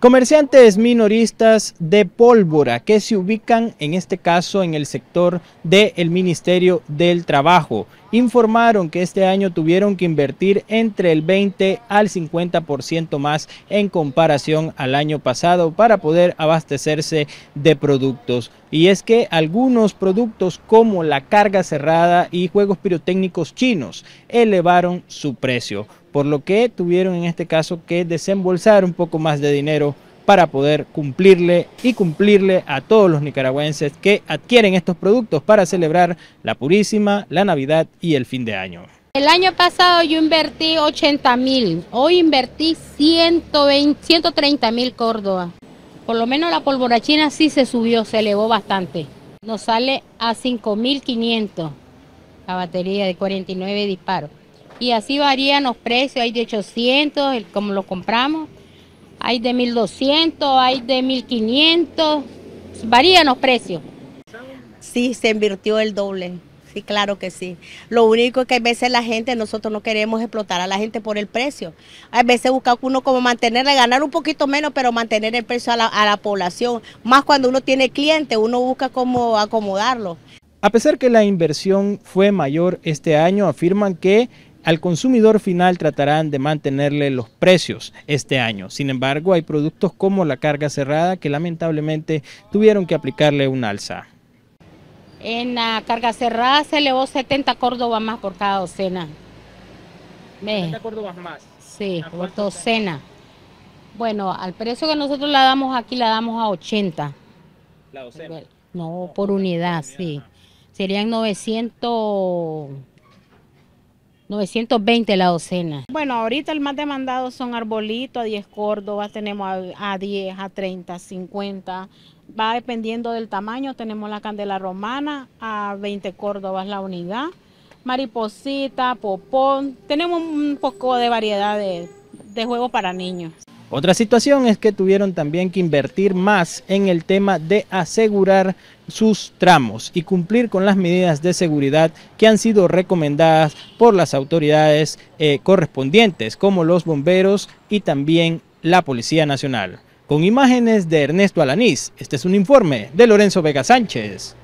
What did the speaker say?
Comerciantes minoristas de pólvora que se ubican en este caso en el sector del Ministerio del Trabajo informaron que este año tuvieron que invertir entre el 20 al 50% más en comparación al año pasado para poder abastecerse de productos. Y es que algunos productos como la carga cerrada y juegos pirotécnicos chinos elevaron su precio, por lo que tuvieron en este caso que desembolsar un poco más de dinero para poder cumplirle y cumplirle a todos los nicaragüenses que adquieren estos productos para celebrar la Purísima, la Navidad y el fin de año. El año pasado yo invertí 80 mil, hoy invertí 120, 130 mil Córdoba. Por lo menos la pólvora china sí se subió, se elevó bastante. Nos sale a 5.500 la batería de 49 disparos. Y así varían los precios, hay de 800, como lo compramos, hay de 1200, hay de 1500, varían los precios. Sí, se invirtió el doble. Sí, claro que sí. Lo único es que a veces la gente, nosotros no queremos explotar a la gente por el precio. A veces busca uno como mantenerle, ganar un poquito menos, pero mantener el precio a la, población. Más cuando uno tiene cliente, uno busca cómo acomodarlo. A pesar que la inversión fue mayor este año, afirman que al consumidor final tratarán de mantenerle los precios este año. Sin embargo, hay productos como la carga cerrada que lamentablemente tuvieron que aplicarle un alza. En la carga cerrada se elevó 70 córdobas más por cada docena. 70 córdobas más. Sí, por docena. Bueno, al precio que nosotros la damos aquí la damos a 80. La docena. No, por unidad, sí. Ah. Serían 900 920 la docena. Bueno, ahorita el más demandado son arbolitos a 10 Córdobas, tenemos a, 10, a 30, 50. Va dependiendo del tamaño, tenemos la candela romana a 20 Córdobas la unidad, mariposita, popón. Tenemos un poco de variedad de juegos para niños. Otra situación es que tuvieron también que invertir más en el tema de asegurar sus tramos y cumplir con las medidas de seguridad que han sido recomendadas por las autoridades eh, correspondientes, como los bomberos y también la Policía Nacional. Con imágenes de Ernesto Alanís, este es un informe de Lorenzo Vega Sánchez.